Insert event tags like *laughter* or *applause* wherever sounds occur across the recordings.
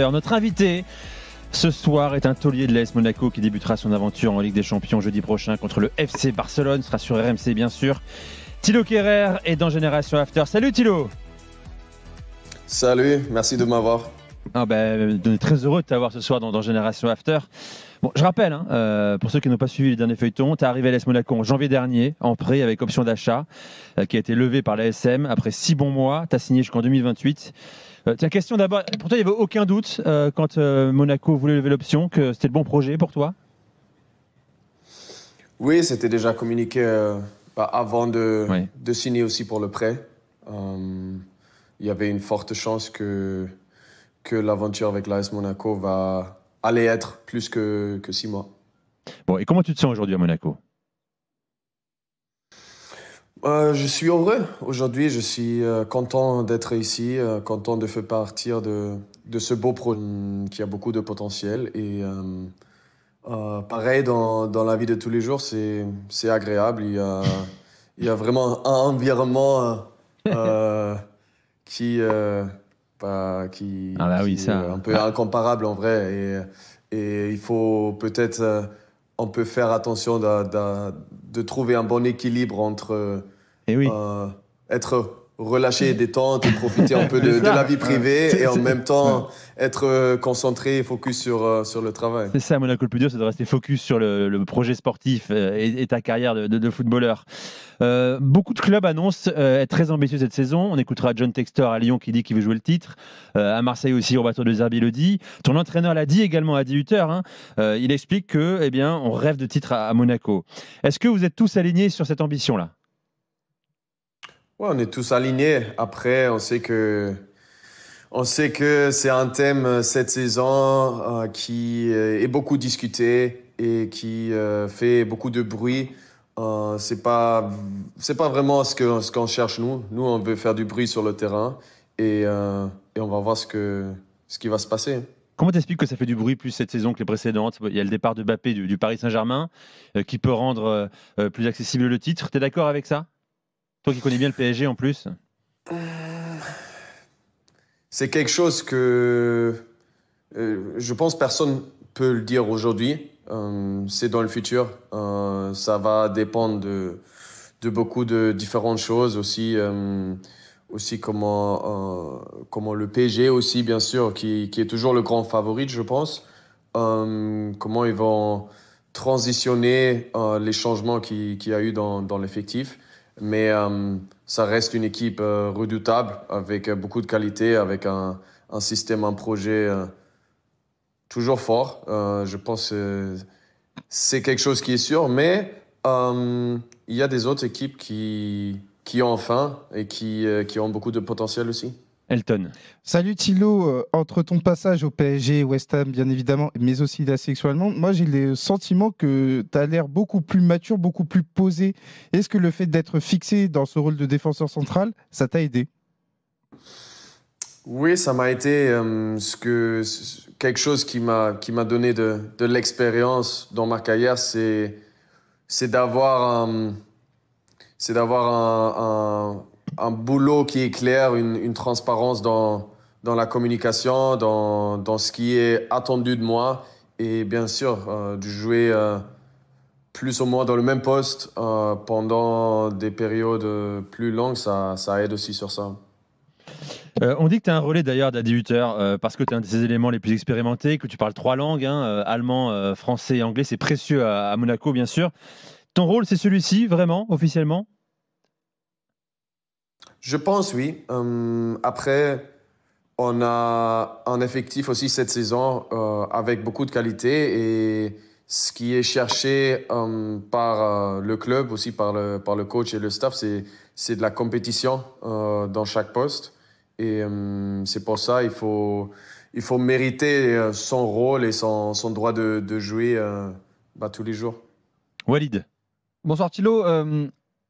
Notre invité ce soir est un taulier de l'AS Monaco qui débutera son aventure en Ligue des Champions jeudi prochain contre le FC Barcelone. sera sur RMC bien sûr. Thilo Kerrer est dans Génération After. Salut Thilo Salut, merci de m'avoir. Ah ben, euh, très heureux de t'avoir ce soir dans, Génération After. Bon, je rappelle, hein, euh, pour ceux qui n'ont pas suivi les derniers feuilletons, tu es arrivé à l'AS Monaco en janvier dernier, en prêt avec option d'achat, euh, qui a été levée par l'ASM après six bons mois. Tu as signé jusqu'en 2028. Euh, question d'abord, pour toi, il n'y avait aucun doute euh, quand euh, Monaco voulait lever l'option que c'était le bon projet pour toi Oui, c'était déjà communiqué bah, avant de, de, signer aussi pour le prêt. Il y avait une forte chance que, que l'aventure avec l'AS Monaco va aller être plus que, que six mois. Bon, et comment tu te sens aujourd'hui à Monaco euh, je suis heureux aujourd'hui, je suis euh, content d'être ici, euh, content de faire partie de, de ce beau projet qui a beaucoup de potentiel. Et pareil, dans, dans, la vie de tous les jours, c'est agréable. Il y, a, il y a vraiment un environnement qui, bah, qui, ah est un peu incomparable en vrai. Et, et il faut peut-être on peut faire attention de, trouver un bon équilibre entre. Et eh oui. Euh, être relâcher, et profiter un peu de, la vie privée et en même temps être euh, concentré et focus sur, euh, sur le travail. C'est ça, Monaco, le plus dur, c'est de rester focus sur le, projet sportif euh, et, ta carrière de, footballeur. beaucoup de clubs annoncent être très ambitieux cette saison. On écoutera John Textor à Lyon qui dit qu'il veut jouer le titre. à Marseille aussi, bateau De Zerbi le dit. Ton entraîneur l'a dit également à 18h. Hein. il explique que, eh bien, on rêve de titre à Monaco. Est-ce que vous êtes tous alignés sur cette ambition-là on est tous alignés. Après, on sait que on sait que c'est un thème euh, cette saison euh, qui euh, est beaucoup discuté et qui fait beaucoup de bruit. Ce c'est pas c'est pas vraiment ce que ce qu'on cherche nous. Nous, on veut faire du bruit sur le terrain et, on va voir ce que ce qui va se passer. Comment t'expliques que ça fait du bruit plus cette saison que les précédentes Il y a le départ de Bappé du, Paris Saint-Germain qui peut rendre plus accessible le titre. T'es d'accord avec ça toi qui connais bien le PSG en plus. Euh, c'est quelque chose que euh, je pense personne peut le dire aujourd'hui. Euh, c'est dans le futur. ça va dépendre de, beaucoup de différentes choses aussi. aussi comment, comment le PSG aussi, bien sûr, qui, est toujours le grand favori, je pense. comment ils vont transitionner les changements qu'il y qui a eu dans l'effectif. Mais euh, ça reste une équipe euh, redoutable, avec euh, beaucoup de qualité, avec un, un système, un projet toujours fort. je pense que c'est quelque chose qui est sûr, mais il y a des autres équipes qui, qui ont faim et qui, qui ont beaucoup de potentiel aussi. Elton. Salut Thilo, euh, entre ton passage au PSG, West Ham bien évidemment, mais aussi la moi j'ai le sentiment que tu as l'air beaucoup plus mature, beaucoup plus posé. Est-ce que le fait d'être fixé dans ce rôle de défenseur central, ça t'a aidé oui, ça m'a été euh, ce que, quelque chose qui m'a donné de, l'expérience dans ma carrière, c'est d'avoir un, un boulot qui est clair, une, transparence dans, la communication, dans, ce qui est attendu de moi et bien sûr euh, de jouer euh, plus ou moins dans le même poste euh, pendant des périodes plus longues, ça, aide aussi sur ça. on dit que tu as un relais d'ailleurs d'à parce que tu es un de ces éléments les plus expérimentés, que tu parles trois langues, hein, allemand, français et anglais. C'est précieux à, Monaco, bien sûr. Ton rôle, c'est celui-ci, vraiment, officiellement je pense oui. Euh, après, on a un effectif aussi cette saison euh, avec beaucoup de qualité et ce qui est cherché euh, par le club, aussi par le, par le coach et le staff, c'est de la compétition dans chaque poste. Et c'est pour ça il faut, il faut mériter son rôle et son, son droit de, de jouer bah, tous les jours. Walid. Bonsoir Thilo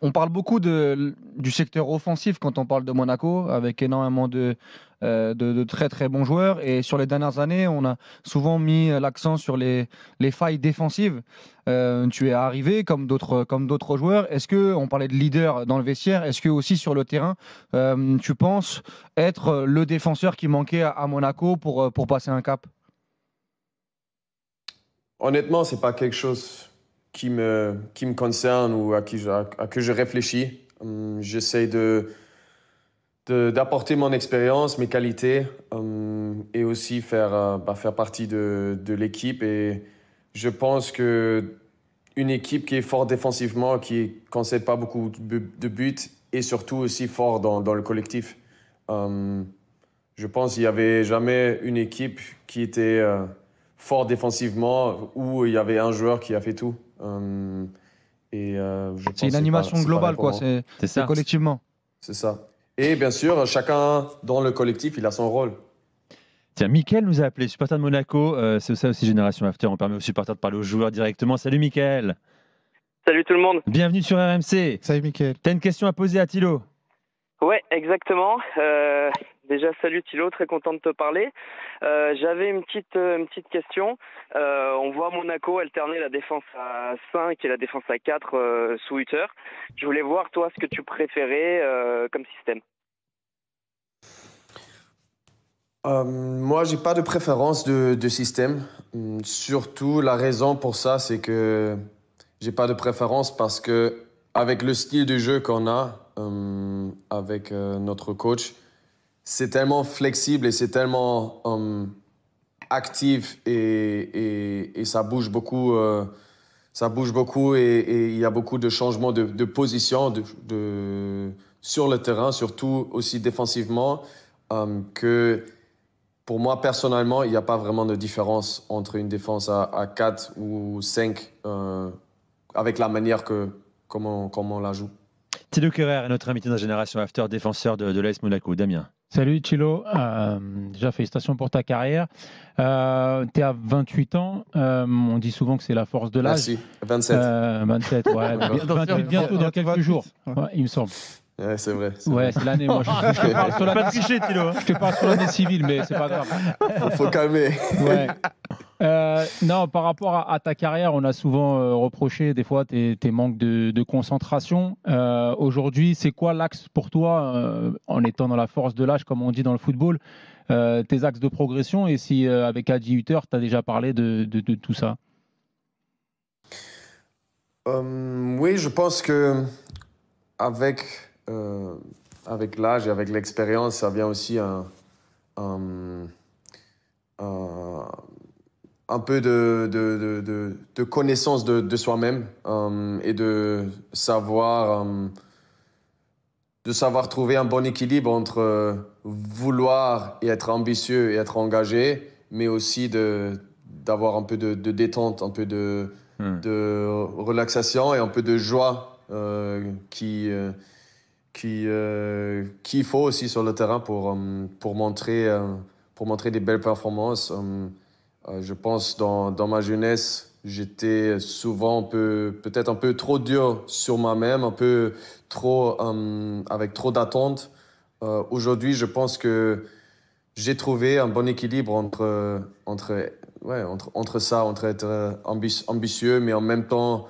on parle beaucoup du secteur offensif quand on parle de Monaco, avec énormément euh, de, très très bons joueurs. Et sur les dernières années, on a souvent mis l'accent sur les, failles défensives. Euh, tu es arrivé comme d'autres joueurs. Est-ce que on parlait de leader dans le vestiaire Est-ce que aussi sur le terrain, euh, tu penses être le défenseur qui manquait à, Monaco pour pour passer un cap Honnêtement, c'est pas quelque chose qui me, qui me concerne ou à qui je, à, que je réfléchis. Hum, j'essaie de d'apporter mon expérience, mes qualités, hum, et aussi faire, euh, bah, faire partie de, de l'équipe. Et je pense que une équipe qui est forte défensivement, qui ne concède pas beaucoup de buts, et surtout aussi fort dans, dans le collectif. Hum, je pense qu'il n'y avait jamais une équipe qui était... Euh, fort défensivement où il y avait un joueur qui a fait tout. Euh, et euh, c'est une animation globale, quoi. C'est collectivement. C'est ça. Et bien sûr, chacun dans le collectif, il a son rôle. Tiens, Mickaël nous a appelé, supporter de Monaco. Euh, c'est ça aussi Génération After. On permet aux supporters de parler aux joueurs directement. Salut Mickaël. Salut tout le monde. Bienvenue sur RMC. Salut Mickaël. T'as une question à poser à Thilo Ouais, exactement. Déjà, salut Thilo, très content de te parler. Euh, j'avais une petite, euh, question. Euh, on voit Monaco alterner la défense à 5 et la défense à 4 sous sous Hutter. Je voulais voir, toi, ce que tu préférais comme système. moi, j'ai pas de préférence de, de, système. Hum, surtout, la raison pour ça, c'est que j'ai pas de préférence parce que, avec le style de jeu qu'on a, hum, avec notre coach, c'est tellement flexible et c'est tellement euh, actif et, ça bouge beaucoup. Euh, ça bouge beaucoup et il y a beaucoup de changements de, position de, sur le terrain, surtout aussi défensivement, euh, que pour moi personnellement, il n'y a pas vraiment de différence entre une défense à, 4 ou 5 avec la manière que comment, comment on la joue. Tilo Kerrer est notre invité la Génération After, défenseur de, de l'AS Monaco. Damien. Salut Chilo, euh, déjà félicitations pour ta carrière. Euh, tu es à 28 ans, euh, on dit souvent que c'est la force de l'âge. Merci, 27. 27, euh, ouais, 28 *laughs* bientôt dans quelques jours, ouais, il me semble. Ouais, c'est vrai. Ouais, c'est l'année. Moi, je, *laughs* te parle sur la... Hein. Je parle sur l'année civile, mais c'est pas grave. faut calmer. Ouais. *laughs* Euh, non, par rapport à, ta carrière, on a souvent euh, reproché des fois tes, manques de, concentration. Euh, aujourd'hui, c'est quoi l'axe pour toi, en étant dans la force de l'âge, comme on dit dans le football, tes axes de progression Et si avec Adi Hutter, tu as déjà parlé de, tout ça Oui, je pense que avec, avec l'âge et avec l'expérience, ça vient aussi un un peu de, de, connaissance de, soi-même euh, et de savoir, euh, de savoir trouver un bon équilibre entre euh, vouloir et être ambitieux et être engagé, mais aussi d'avoir un peu de, détente, un peu de, hmm. de relaxation et un peu de joie qui qui qu'il faut aussi sur le terrain pour, pour, montrer, pour montrer des belles performances. Euh, je pense dans, dans ma jeunesse, j'étais souvent peut-être un peu trop dur sur moi-même, un peu trop euh, avec trop d'attentes. Euh, aujourd'hui, je pense que j'ai trouvé un bon équilibre entre, entre, ouais, entre, entre ça, entre être ambitieux, mais en même temps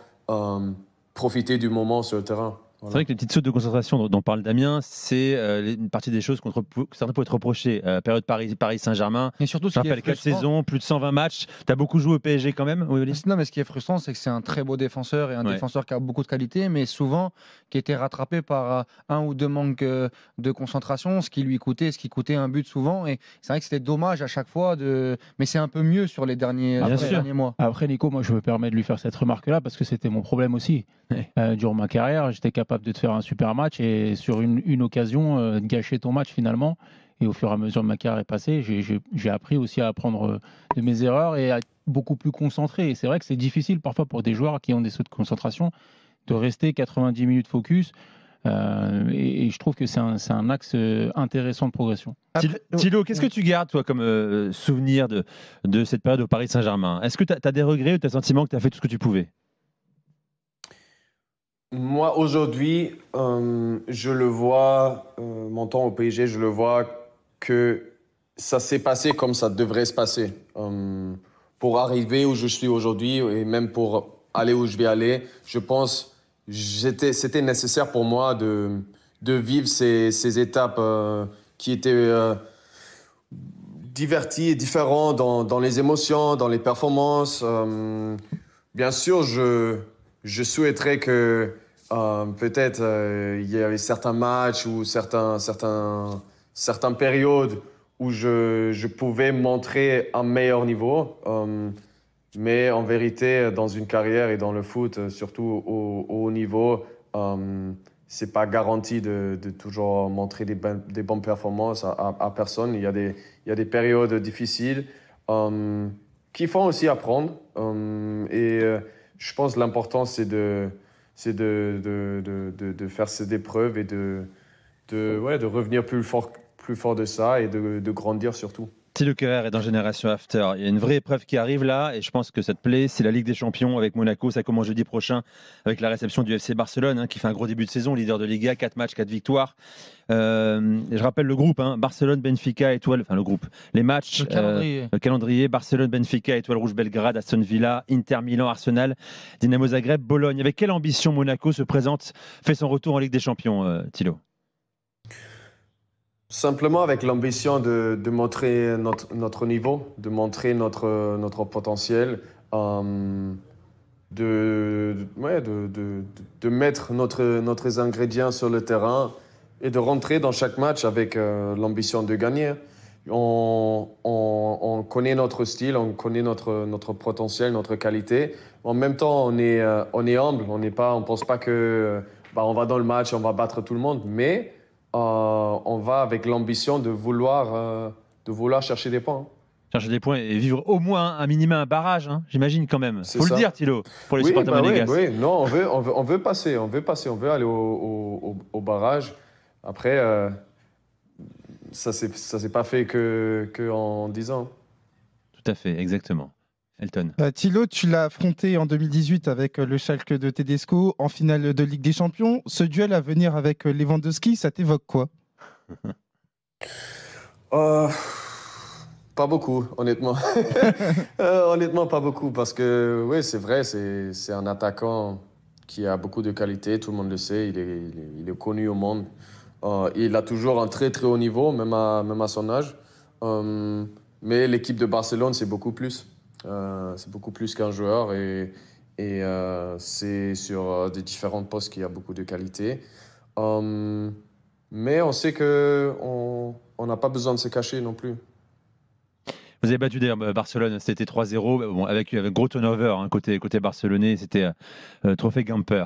profiter du moment sur le terrain. C'est vrai que les petites sautes de concentration dont, parle Damien, c'est euh, une partie des choses contre certains peuvent être reprochées. Euh, période Paris, Paris Saint-Germain. Et surtout, ça rappelle 4 saisons, plus de 120 matchs. Tu as beaucoup joué au PSG quand même. non, mais ce qui est frustrant, c'est que c'est un très beau défenseur et un défenseur qui a beaucoup de qualité, mais souvent qui était rattrapé par euh, un ou deux manques de concentration, ce qui lui coûtait, ce qui coûtait un but souvent. Et c'est vrai que c'était dommage à chaque fois. De... Mais c'est un peu mieux sur les derniers, derniers mois. Après, Nico, moi, je me permets de lui faire cette remarque-là parce que c'était mon problème aussi. durant ma carrière, j'étais capable capable de te faire un super match et sur une, occasion, euh, de gâcher ton match finalement. Et au fur et à mesure de ma carrière est passée, j'ai appris aussi à apprendre euh, de mes erreurs et à être beaucoup plus concentré. Et c'est vrai que c'est difficile parfois pour des joueurs qui ont des sauts de concentration de rester 90 minutes focus. Euh, et, je trouve que c'est un, axe intéressant de progression. Thilo, qu'est-ce que tu gardes, toi, comme souvenir de, de, cette période au Paris Saint-Germain Est-ce que tu as, as, des regrets ou tu as le sentiment que tu as fait tout ce que tu pouvais moi, aujourd'hui, euh, je le vois, euh, mon temps au PSG, je le vois que ça s'est passé comme ça devrait se passer. Euh, pour arriver où je suis aujourd'hui et même pour aller où je vais aller, je pense que c'était nécessaire pour moi de, vivre ces, étapes euh, qui étaient diverties et différentes dans, les émotions, dans les performances. bien sûr, je je souhaiterais que euh, peut-être euh, il y avait certains matchs ou certains, certains, certaines périodes où je, je pouvais montrer un meilleur niveau. Euh, mais en vérité, dans une carrière et dans le foot, surtout au, haut niveau, c'est pas garanti de, de toujours montrer des, des bonnes performances à, personne. Il y a des, il y a des périodes difficiles qui font aussi apprendre. et je pense que l'important, c'est de, de, faire ces épreuves et de, de, revenir plus fort, plus fort de ça et de, de grandir surtout le Kerrer est dans Génération After. Il y a une vraie épreuve qui arrive là, et je pense que ça te plaît. C'est la Ligue des Champions avec Monaco. Ça commence jeudi prochain avec la réception du FC Barcelone, hein, qui fait un gros début de saison, leader de Liga, 4 matchs, 4 victoires. Euh, je rappelle le groupe hein, Barcelone, Benfica, Étoile, enfin le groupe, les matchs, euh, le calendrier, Barcelone, Benfica, Étoile Rouge, Belgrade, Aston Villa, Inter Milan, Arsenal, Dynamo Zagreb, Bologne. Avec quelle ambition Monaco se présente, fait son retour en Ligue des Champions, Tilo euh, Thilo Simplement avec l'ambition de, montrer notre, niveau, de montrer notre, notre potentiel, euh, de, de, de, mettre notre, notre ingrédients sur le terrain et de rentrer dans chaque match avec euh, l'ambition de gagner. On, on, connaît notre style, on connaît notre, notre potentiel, notre qualité. En même temps, on est, euh, on est humble, on ne pense pas que bah, on va dans le match, on va battre tout le monde, mais euh, on va avec l'ambition de vouloir, euh, de vouloir chercher des points. Hein. chercher des points et vivre au moins un minima un barrage, hein, j'imagine quand même. Faut le dire, Thilo, pour les bah oui, non, on veut, on veut, on, veut, passer, on veut passer, on veut aller au, barrage. Après, euh, ça ça s'est pas fait que, que en 10 ans. Tout à fait, exactement. Elton. Euh, Thilo, tu l'as affronté en 2018 avec euh, le Schalke de Tedesco en finale de Ligue des Champions. Ce duel à venir avec euh, Lewandowski, ça t'évoque quoi *laughs* Pas beaucoup, honnêtement. *laughs* honnêtement, pas beaucoup, parce que oui, c'est vrai, c'est un attaquant qui a beaucoup de qualité, tout le monde le sait, il est, connu au monde. il a toujours un très très haut niveau, même à son âge. mais l'équipe de Barcelone, c'est beaucoup plus. Euh, c'est beaucoup plus qu'un joueur et, euh, c'est sur euh, des différents postes qu'il y a beaucoup de qualité. Hum, mais on sait qu'on n'a pas besoin de se cacher non plus. Vous avez battu d'ailleurs Barcelone, c'était 3-0, bon, avec, gros turnover hein, côté, côté barcelonais, c'était trophée Gamper.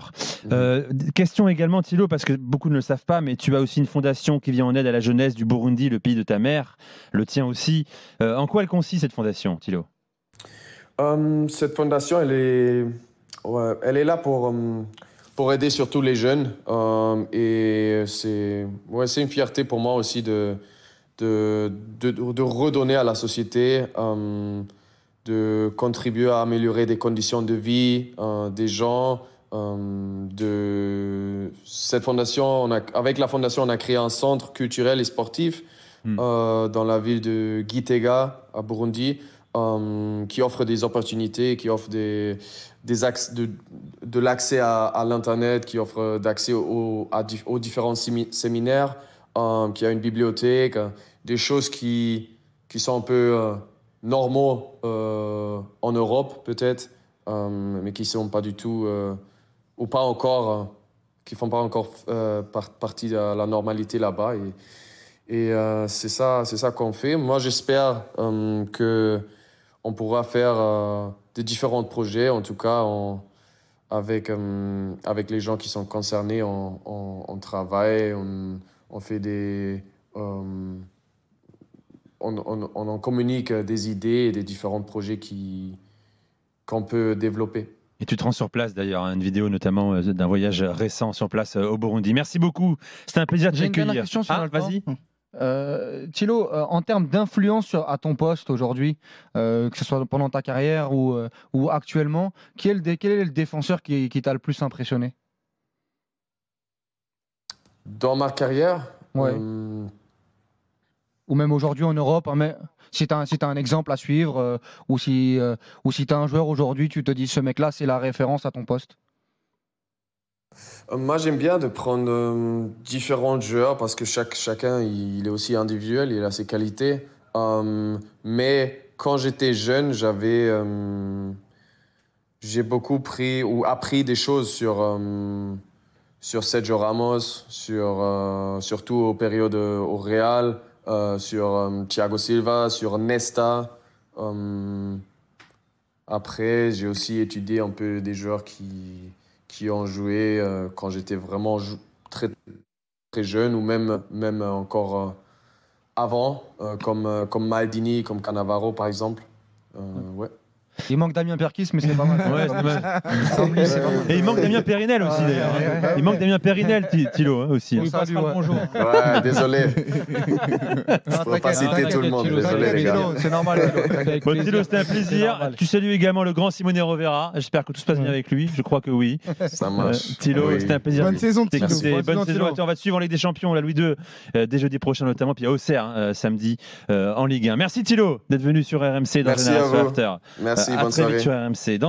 Mhm. question également, Thilo, parce que beaucoup ne le savent pas, mais tu as aussi une fondation qui vient en aide à la jeunesse du Burundi, le pays de ta mère, le tien aussi. en quoi elle consiste cette fondation, Thilo Hum, cette fondation, elle est, elle est là pour, hum, pour aider surtout les jeunes. Hum, et c'est ouais, une fierté pour moi aussi de, de, de, redonner à la société, de contribuer à améliorer des conditions de vie euh, des gens. de cette fondation, on a, avec la fondation, on a créé un centre culturel et sportif hmm. euh, dans la ville de Gitega, à Burundi. Euh, qui offre des opportunités, qui offre des, des axes de, de l'accès à, l'Internet, qui offre d'accès à, aux différents séminaires, euh, qui a une bibliothèque, des choses qui, qui sont un peu euh, normaux en Europe peut-être, mais qui ne sont pas du tout, ou pas encore, qui font pas encore partie de la normalité là-bas. Et, et c'est ça, c'est ça qu'on fait. Moi, j'espère que on pourra faire euh, des différents projets, en tout cas avec, euh, avec les gens qui sont concernés, on, on travaille, on, fait des... Euh, on, en communique des idées et des différents projets qui, qu'on peut développer. Et tu te rends sur place d'ailleurs, hein, une vidéo notamment d'un voyage récent sur place au Burundi. Merci beaucoup, c'était un plaisir de t'accueillir. Ah, vas-y. Hum. Euh, Thilo, euh, en termes d'influence à ton poste aujourd'hui, euh, que ce soit pendant ta carrière ou, actuellement, quel, est le défenseur qui, t'a le plus impressionné Dans ma carrière Ou même aujourd'hui en Europe, hein, si tu as, un exemple à suivre ou si, ou si tu as un joueur aujourd'hui, tu te dis ce mec-là, c'est la référence à ton poste moi, j'aime bien de prendre euh, différents joueurs parce que chaque, chacun, il est aussi individuel, il a ses qualités. Euh, mais quand j'étais jeune, j'avais... Euh, j'ai beaucoup pris ou appris des choses sur, sur Sergio Ramos, sur, surtout aux périodes au Real, sur Thiago Silva, sur Nesta. après, j'ai aussi étudié un peu des joueurs qui qui ont joué euh, quand j'étais vraiment très, très jeune ou même, même encore euh, avant, euh, comme, comme Maldini, comme Cannavaro par exemple. Ouais. Il manque Damien Perkis, mais c'est pas mal. *laughs* Ouais, c'est mal. Et il manque Damien Périnel aussi, d'ailleurs. Hein. Il manque Damien Périnel, Thilo, hein, aussi. Hein. Oui, bonjour. désolé. Je ne peux pas citer tout le monde, désolé, C'est normal, Bon, Thilo, c'était un plaisir. Tu salues également le grand Simone Rovera. J'espère que tout se passe bien avec lui. Je crois que oui. Ça marche. Euh, Thilo, c'était un plaisir. Bonne saison, Thilo. Bonne saison. On va te suivre en Ligue des Champions, la Louis II, euh, dès jeudi prochain notamment, puis à Auxerre, euh, samedi, en Ligue 1. Merci, Thilo, d'être venu sur RMC dans Génération After. Merci merci, bonne soirée. RMC.